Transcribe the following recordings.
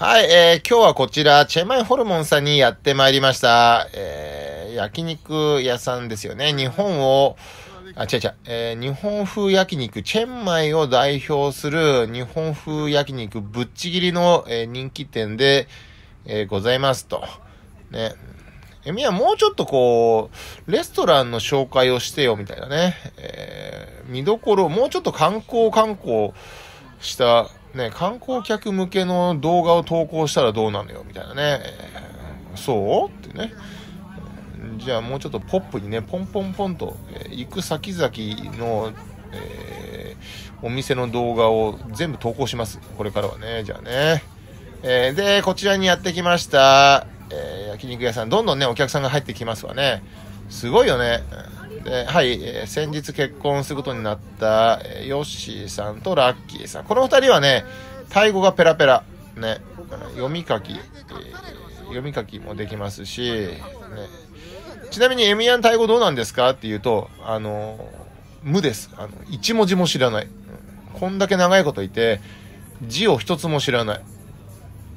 はい、えー、今日はこちら、チェマイホルモンさんにやってまいりました。えー、焼肉屋さんですよね。日本を、あ、違う違う、えー、日本風焼肉、チェンマイを代表する日本風焼肉ぶっちぎりの、えー、人気店で、えー、ございますと。ね。え、みや、もうちょっとこう、レストランの紹介をしてよ、みたいなね。えー、見どころ、もうちょっと観光観光したね、観光客向けの動画を投稿したらどうなのよ、みたいなね。えー、そうってね。じゃあもうちょっとポップにね、ポンポンポンと、えー、行く先々の、えー、お店の動画を全部投稿します。これからはね、じゃあね。えー、で、こちらにやってきました。え焼肉屋さん、どんどんね、お客さんが入ってきますわね。すごいよね。えはい、えー、先日結婚することになった、えヨッシーさんとラッキーさん。この2人はね、タイ語がペラペラ。ね、読み書き、えー、読み書きもできますし、ね、ちなみにエミヤンタイ語どうなんですかっていうと、あのー、無です。あの、一文字も知らない。こんだけ長いこといて、字を一つも知らない。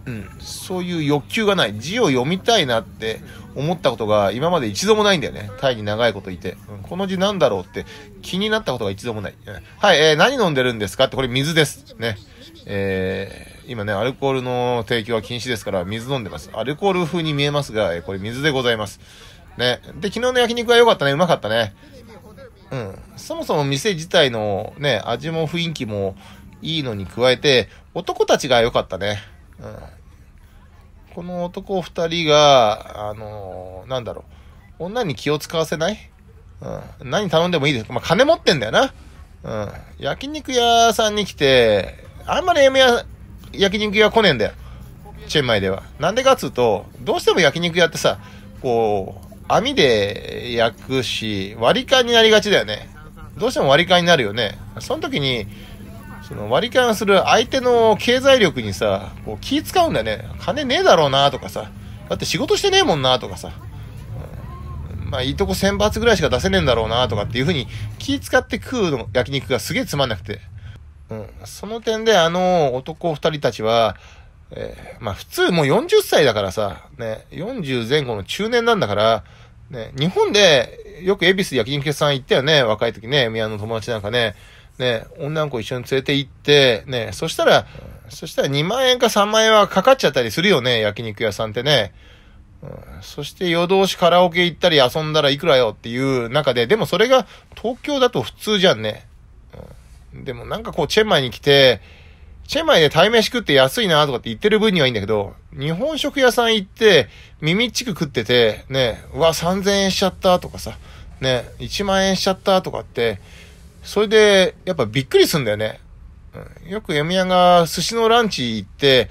うん、そういう欲求がない。字を読みたいなって思ったことが今まで一度もないんだよね。タイに長いこといて。うん、この字なんだろうって気になったことが一度もない。うん、はい、えー、何飲んでるんですかってこれ水です。ね。えー、今ね、アルコールの提供は禁止ですから水飲んでます。アルコール風に見えますが、えー、これ水でございます。ね。で、昨日の焼肉は良かったね。うまかったね。うん。そもそも店自体のね、味も雰囲気もいいのに加えて、男たちが良かったね。この男2人が、あのー、なんだろう、女に気を使わせない、うん、何頼んでもいいです。まあ、金持ってんだよな。うん、焼肉屋さんに来て、あんまり M や焼肉屋来ねえんだよ。チェンマイでは。なんでかっつうと、どうしても焼肉屋ってさ、こう、網で焼くし、割り勘になりがちだよね。どうしても割り勘になるよね。その時に、その割り勘する相手の経済力にさ、こう気使うんだよね。金ねえだろうなとかさ。だって仕事してねえもんなとかさ。まあいいとこ選抜ぐらいしか出せねえんだろうなとかっていうふうに気使って食うの焼肉がすげえつまんなくて。うん。その点であの男二人たちは、えー、まあ普通もう40歳だからさ、ね、40前後の中年なんだから、ね、日本でよく恵比寿焼肉屋さん行ったよね、若い時ね、宮の友達なんかね。ね、女の子一緒に連れて行って、ね、そしたら、そしたら2万円か3万円はかかっちゃったりするよね、焼肉屋さんってね。うん、そして夜通しカラオケ行ったり遊んだらいくらよっていう中で、でもそれが東京だと普通じゃんね。うん、でもなんかこうチェンマイに来て、チェンマイで鯛飯食って安いなとかって言ってる分にはいいんだけど、日本食屋さん行って耳っちく食ってて、ね、うわ、3000円しちゃったとかさ、ね、1万円しちゃったとかって、それで、やっぱびっくりすんだよね。うん、よく闇屋が寿司のランチ行って、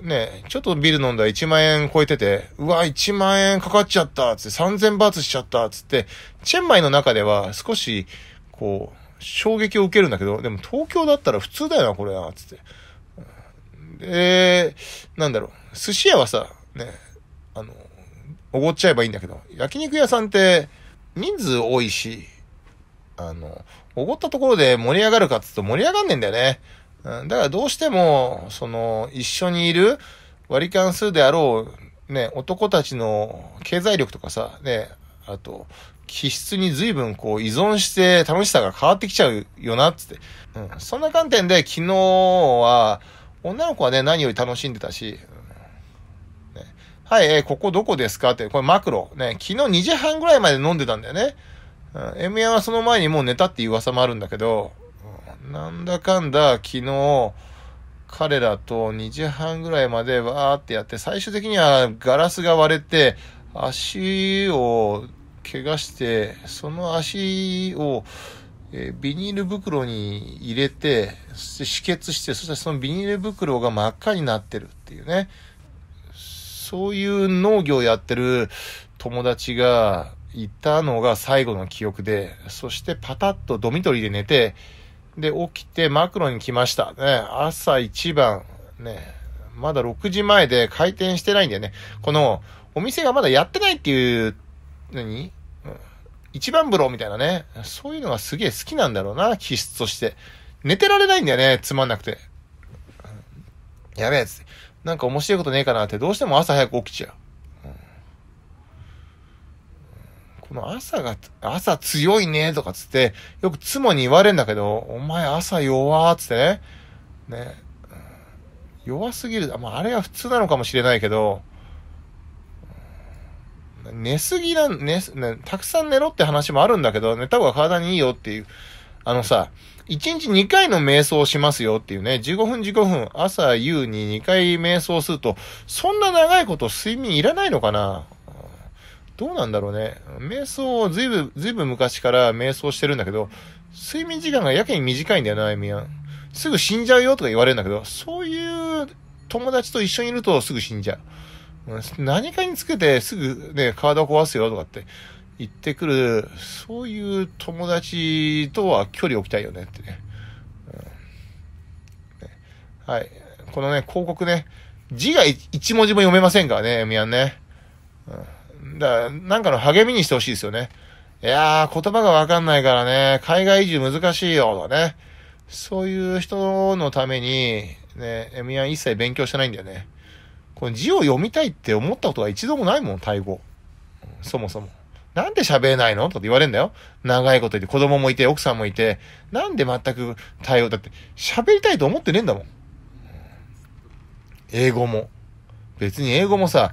うん、ね、ちょっとビール飲んだら1万円超えてて、うわ、1万円かかっちゃったつって3000バーツしちゃったつって、チェンマイの中では少し、こう、衝撃を受けるんだけど、でも東京だったら普通だよな、これな、つって。で、なんだろう、寿司屋はさ、ね、あの、おごっちゃえばいいんだけど、焼肉屋さんって人数多いし、あの、おごったところで盛り上がるかっつうと盛り上がんねえんだよね。うん、だからどうしても、その、一緒にいる割り勘数であろう、ね、男たちの経済力とかさ、ね、あと、気質に随分こう依存して楽しさが変わってきちゃうよな、つって。うん。そんな観点で昨日は、女の子はね、何より楽しんでたし、うんね、はい、えー、ここどこですかって、これマクロ。ね、昨日2時半ぐらいまで飲んでたんだよね。エムヤはその前にもう寝たっていう噂もあるんだけど、なんだかんだ昨日、彼らと2時半ぐらいまでわーってやって、最終的にはガラスが割れて、足を怪我して、その足を、えビニール袋に入れて、そして止血して、そしたらそのビニール袋が真っ赤になってるっていうね。そういう農業やってる友達が、いたのが最後の記憶で、そしてパタッとドミトリーで寝て、で、起きてマクロに来ました。ね、朝一番、ね、まだ6時前で開店してないんだよね。この、お店がまだやってないっていう、何一番風呂みたいなね。そういうのがすげえ好きなんだろうな、気質として。寝てられないんだよね、つまんなくて。やべえ、つって。なんか面白いことねえかなって、どうしても朝早く起きちゃう。その朝が、朝強いねとかつって、よく妻に言われんだけど、お前朝弱ーつってね。ね。弱すぎる。まあ、あれは普通なのかもしれないけど、寝すぎなん、ね、たくさん寝ろって話もあるんだけど、寝た方が体にいいよっていう。あのさ、1日2回の瞑想をしますよっていうね、15分15分、朝夕に2回瞑想すると、そんな長いこと睡眠いらないのかなどうなんだろうね。瞑想をずいぶん、ずいぶん昔から瞑想してるんだけど、睡眠時間がやけに短いんだよな、エミアン。すぐ死んじゃうよとか言われるんだけど、そういう友達と一緒にいるとすぐ死んじゃう。何かにつけてすぐね、体を壊すよとかって言ってくる、そういう友達とは距離を置きたいよねってね。うん、ねはい。このね、広告ね、字が一文字も読めませんからね、ミアンね。うんだなんかの励みにしてほしいですよね。いやー、言葉がわかんないからね、海外移住難しいよ、だね。そういう人のために、ね、エアン一切勉強してないんだよね。この字を読みたいって思ったことは一度もないもん、タイ語。そもそも。なんで喋れないのとか言われんだよ。長いこと言って、子供もいて、奥さんもいて、なんで全く対応だって、喋りたいと思ってねえんだもん。英語も。別に英語もさ、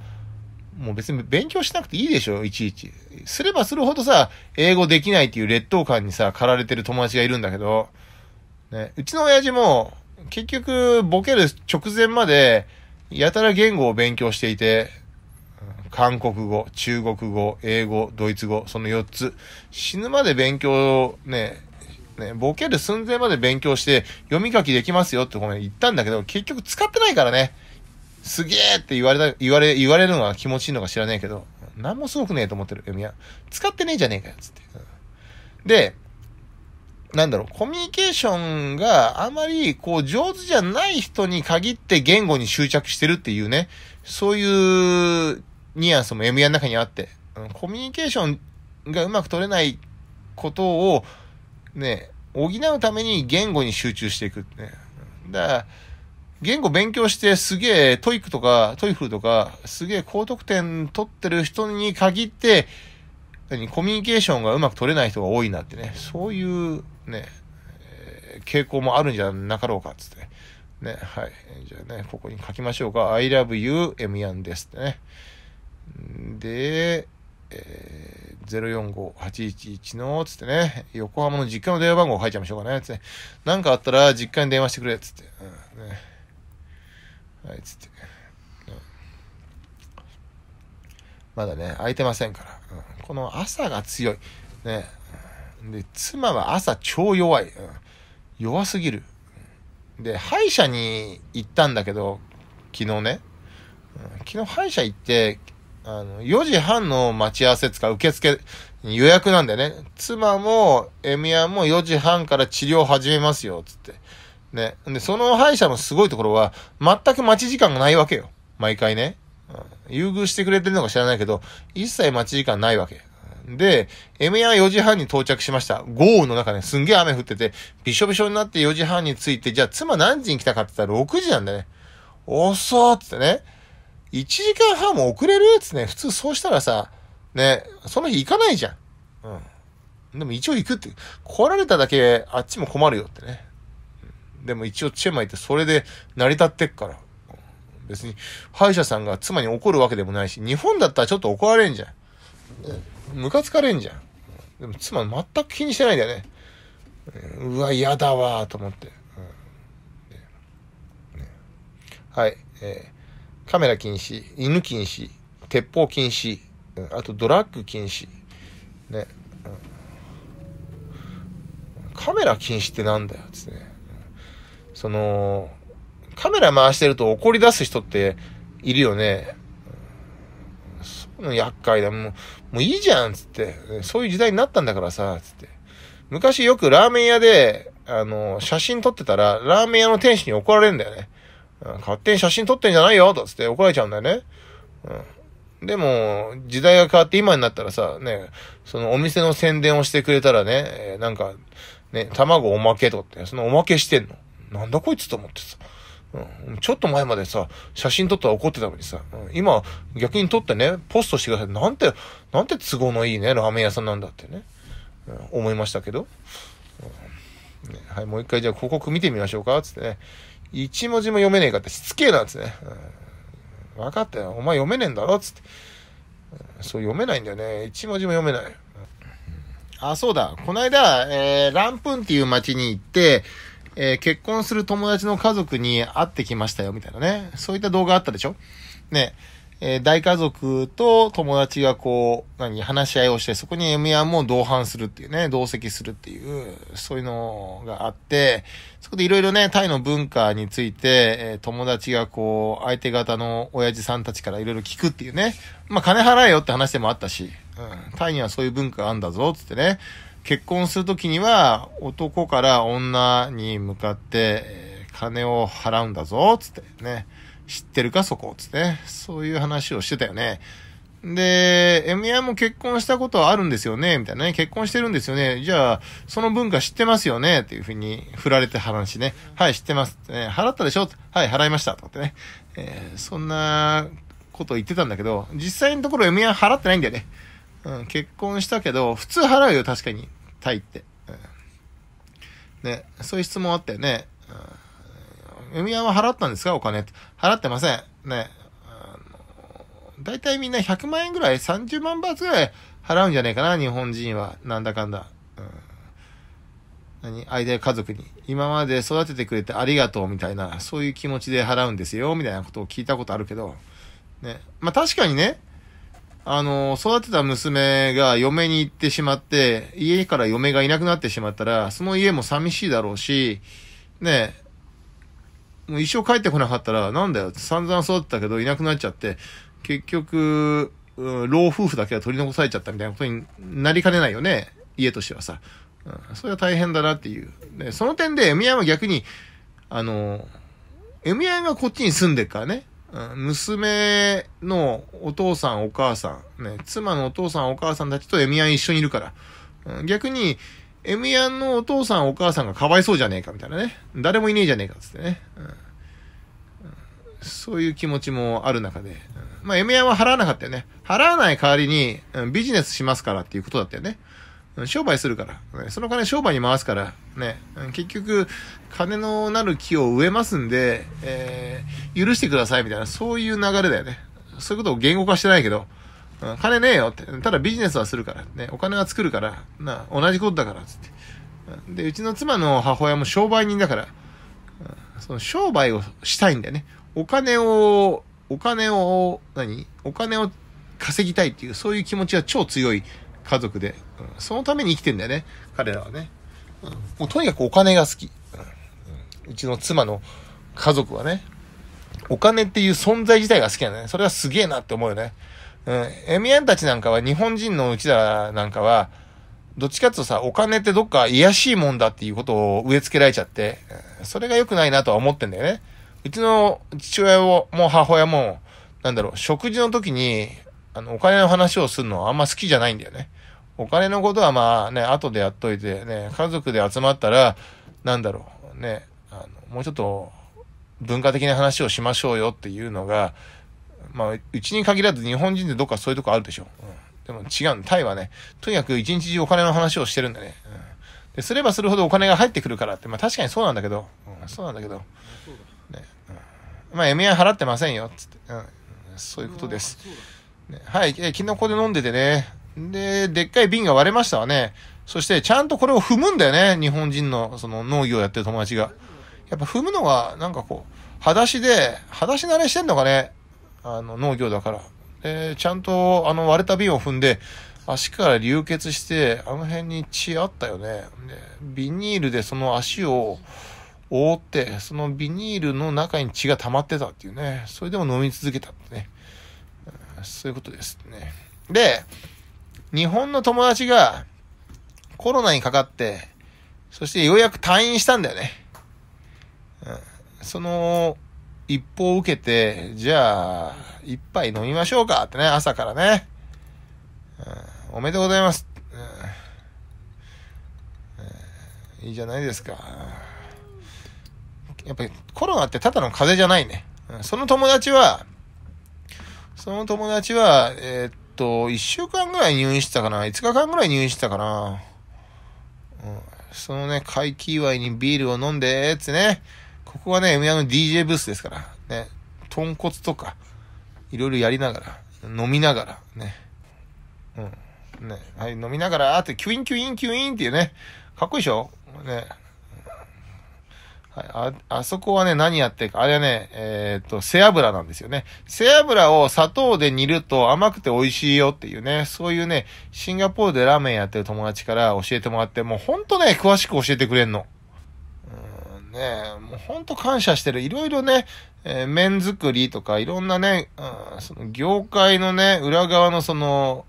もう別に勉強しなくていいでしょ、いちいち。すればするほどさ、英語できないっていう劣等感にさ、駆られてる友達がいるんだけど、ね、うちの親父も、結局、ボケる直前まで、やたら言語を勉強していて、韓国語、中国語、英語、ドイツ語、その4つ。死ぬまで勉強ね、ね、ボケる寸前まで勉強して、読み書きできますよってごめん言ったんだけど、結局使ってないからね。すげえって言われた、言われ、言われるのが気持ちいいのか知らないけど、なんもすごくねえと思ってる。いや、使ってねえじゃねえかよ、つって。で、なんだろう、コミュニケーションがあまりこう上手じゃない人に限って言語に執着してるっていうね、そういうニュアンスも MBA の中にあって、コミュニケーションがうまく取れないことをね、補うために言語に集中していくね。だから、言語勉強してすげえトイックとかトイフルとかすげえ高得点取ってる人に限って、何、コミュニケーションがうまく取れない人が多いなってね、そういうね、傾向もあるんじゃなかろうかっつってね。はい。じゃあね、ここに書きましょうか。I love you, m y a n ですってね。で、えー、045811の、つってね、横浜の実家の電話番号書いちゃいましょうかね、つって。なんかあったら実家に電話してくれ、つって。うんねあいつって、うん、まだね空いてませんから、うん、この朝が強いねで妻は朝超弱い、うん、弱すぎるで歯医者に行ったんだけど昨日ね、うん、昨日歯医者行ってあの、4時半の待ち合わせつか、受付、予約なんだよね。妻も、エミヤも4時半から治療始めますよ、つって。ね。で、その歯医者のすごいところは、全く待ち時間がないわけよ。毎回ね。優遇してくれてるのか知らないけど、一切待ち時間ないわけ。で、M ヤ4時半に到着しました。豪雨の中ね、すんげえ雨降ってて、びしょびしょになって4時半に着いて、じゃあ妻何時に来たかって言ったら6時なんだね。遅ーっつってね。1時間半も遅れるっつってね。普通そうしたらさ、ね、その日行かないじゃん。うん。でも一応行くって。来られただけあっちも困るよってね。でも一応チェマイってそれで成り立ってっから。別に、歯医者さんが妻に怒るわけでもないし、日本だったらちょっと怒られんじゃん。ムカつかれんじゃん。でも妻全く気にしてないんだよね。うわ、嫌だわ、と思って。うんね、はい。えー、カメラ禁止、犬禁止、鉄砲禁止、うん、あとドラッグ禁止。ね、カメラ禁止ってなんだよ、つってね。その、カメラ回してると怒り出す人っているよね。そういうの厄介だ。もう、もういいじゃんつって。そういう時代になったんだからさ、つって。昔よくラーメン屋で、あの、写真撮ってたら、ラーメン屋の店主に怒られるんだよね。うん、勝手に写真撮ってんじゃないよとつって怒られちゃうんだよね。うん。でも、時代が変わって今になったらさ、ね、そのお店の宣伝をしてくれたらね、えなんか、ね、卵おまけとって、そのおまけしてんの。なんだこいつと思ってさ。うん、ちょっと前までさ、写真撮ったら怒ってたのにさ、うん、今逆に撮ってね、ポストしてください。なんて、なんて都合のいいね、ラーメン屋さんなんだってね、うん、思いましたけど。うんね、はい、もう一回じゃあ広告見てみましょうか、つってね。一文字も読めねえかって、しつけえな、つってね。うん、分かったよ、お前読めねえんだろ、つって。そう読めないんだよね。一文字も読めない。あ、そうだ。この間、えー、ランプンっていう街に行って、えー、結婚する友達の家族に会ってきましたよ、みたいなね。そういった動画あったでしょね。えー、大家族と友達がこう、何、話し合いをして、そこに M1 も同伴するっていうね、同席するっていう、そういうのがあって、そこでいろいろね、タイの文化について、えー、友達がこう、相手方の親父さんたちからいろいろ聞くっていうね、まあ、金払えよって話でもあったし、うん、タイにはそういう文化があんだぞ、つってね。結婚するときには、男から女に向かって、えー、金を払うんだぞ、つってね。知ってるか、そこ、つってね。そういう話をしてたよね。で、m やも結婚したことはあるんですよねみたいなね。結婚してるんですよね。じゃあ、その文化知ってますよねっていうふうに振られて話ね。はい、知ってます。ね、払ったでしょはい、払いました。とかってね。えー、そんなこと言ってたんだけど、実際のところ m や払ってないんだよね。うん、結婚したけど、普通払うよ、確かに。タイって。うん、ね、そういう質問あってね、うん、弓矢は払ったんですかお金って。払ってません。ね。大体みんな100万円ぐらい、30万バーツぐらい払うんじゃねえかな、日本人は。なんだかんだ。うん、何デア？家族に。今まで育ててくれてありがとうみたいな、そういう気持ちで払うんですよ、みたいなことを聞いたことあるけど。ね。まあ確かにね、あの、育てた娘が嫁に行ってしまって、家から嫁がいなくなってしまったら、その家も寂しいだろうし、ねえ、もう一生帰ってこなかったら、なんだよ、散々育てたけどいなくなっちゃって、結局、うん、老夫婦だけは取り残されちゃったみたいなことになりかねないよね、家としてはさ。うん、それは大変だなっていう。で、その点で、エミヤは逆に、あの、エミヤがこっちに住んでるからね。娘のお父さんお母さん、ね、妻のお父さんお母さんたちとエミヤン一緒にいるから。逆に、エミヤンのお父さんお母さんがかわいそうじゃねえかみたいなね。誰もいねえじゃねえかっつってね。そういう気持ちもある中で。まあ、エミアンは払わなかったよね。払わない代わりに、ビジネスしますからっていうことだったよね。商売するから、ね、その金商売に回すから、ね、結局、金のなる木を植えますんで、えー、許してくださいみたいな、そういう流れだよね。そういうことを言語化してないけど、金ねえよって、ただビジネスはするから、ね、お金は作るから、な、同じことだから、つって。で、うちの妻の母親も商売人だから、その商売をしたいんだよね。お金を、お金を、何お金を稼ぎたいっていう、そういう気持ちは超強い家族で、そのために生きてんだよね、彼らはね。うん、もうとにかくお金が好き、うん。うちの妻の家族はね、お金っていう存在自体が好きなんだね。それはすげえなって思うよね。うん、エミヤンたちなんかは、日本人のうちだなんかは、どっちかっていうとさ、お金ってどっか癒しいもんだっていうことを植え付けられちゃって、それが良くないなとは思ってんだよね。うちの父親も母親も、なんだろう、食事の時に、あの、お金の話をするのはあんま好きじゃないんだよね。お金のことはまあね、後でやっといて、ね、家族で集まったら、なんだろう、ね、あの、もうちょっと文化的な話をしましょうよっていうのが、まあ、うちに限らず日本人ってどっかそういうとこあるでしょ。うん、でも違うタイはね、とにかく一日中お金の話をしてるんだね。うん、で、すればするほどお金が入ってくるからって、まあ確かにそうなんだけど、うん、そうなんだけど、ね、うん、まあ MA 払ってませんよ、つって、うん、そういうことです。ね、はい、え昨日ここで飲んでてね、で、でっかい瓶が割れましたわね。そして、ちゃんとこれを踏むんだよね。日本人の、その農業やってる友達が。やっぱ踏むのが、なんかこう、裸足で、裸足慣れしてんのかね。あの、農業だから。で、ちゃんと、あの、割れた瓶を踏んで、足から流血して、あの辺に血あったよね。で、ビニールでその足を覆って、そのビニールの中に血が溜まってたっていうね。それでも飲み続けたってね。そういうことですね。で、日本の友達がコロナにかかって、そしてようやく退院したんだよね。その一報を受けて、じゃあ、一杯飲みましょうかってね、朝からね。おめでとうございます、いいじゃないですか。やっぱりコロナってただの風邪じゃないね。その友達は、その友達は、えー、っと、1週間ぐらい入院してたかな。5日間ぐらい入院してたかな。うん、そのね、会期祝いにビールを飲んで、つね。ここはね、m m の DJ ブースですから。ね。豚骨とか、いろいろやりながら、飲みながら、ね。うん。ね。はい、飲みながら、あって、キュインキュインキュインっていうね。かっこいいでしょね。はい、あ、あそこはね、何やってるか。あれはね、えー、っと、背脂なんですよね。背脂を砂糖で煮ると甘くて美味しいよっていうね、そういうね、シンガポールでラーメンやってる友達から教えてもらって、もうほんとね、詳しく教えてくれんの。うん、ねもうほんと感謝してる。いろいろね、えー、麺作りとか、いろんなね、うん、その業界のね、裏側のその、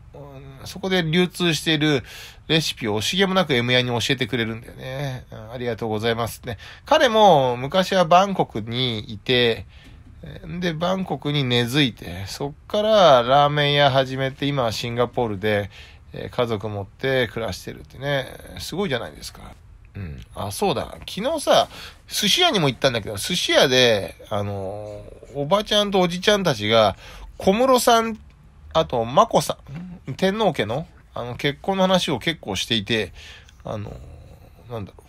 そこで流通している、レシピを惜しげもなく M 屋に教えてくれるんだよね。ありがとうございますね。彼も昔はバンコクにいて、で、バンコクに根付いて、そっからラーメン屋始めて、今はシンガポールで、え家族持って暮らしてるってね、すごいじゃないですか。うん。あ、そうだ。昨日さ、寿司屋にも行ったんだけど、寿司屋で、あのおばちゃんとおじちゃんたちが、小室さん、あと、まこさん、天皇家のあの、結婚の話を結構していて、あの、なんだろ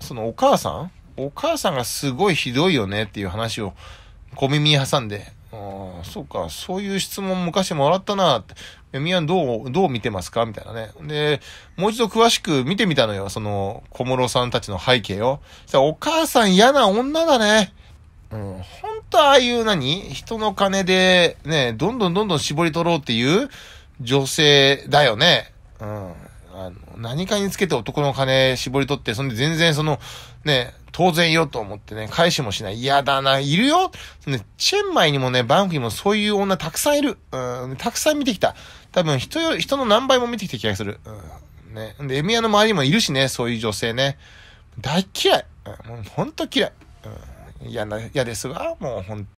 う。そのお母さんお母さんがすごいひどいよねっていう話を小耳挟んで、ああ、そうか、そういう質問昔もらったなって、みやんどう、どう見てますかみたいなね。で、もう一度詳しく見てみたのよ、その小室さんたちの背景を。さお母さん嫌な女だね。うん、ほんとああいう何人の金で、ね、どんどんどんどん絞り取ろうっていう、女性だよね。うん。あの、何かにつけて男の金絞り取って、そんで全然その、ね、当然よと思ってね、返しもしない。嫌だな、いるよチェンマイにもね、バンクにもそういう女たくさんいる。うん、たくさん見てきた。多分人よ、人の何倍も見てきた気がする。うん、ね。で、エミヤの周りにもいるしね、そういう女性ね。大嫌い。うん、もうほんと嫌い。うん、嫌な、嫌ですわ。もうほん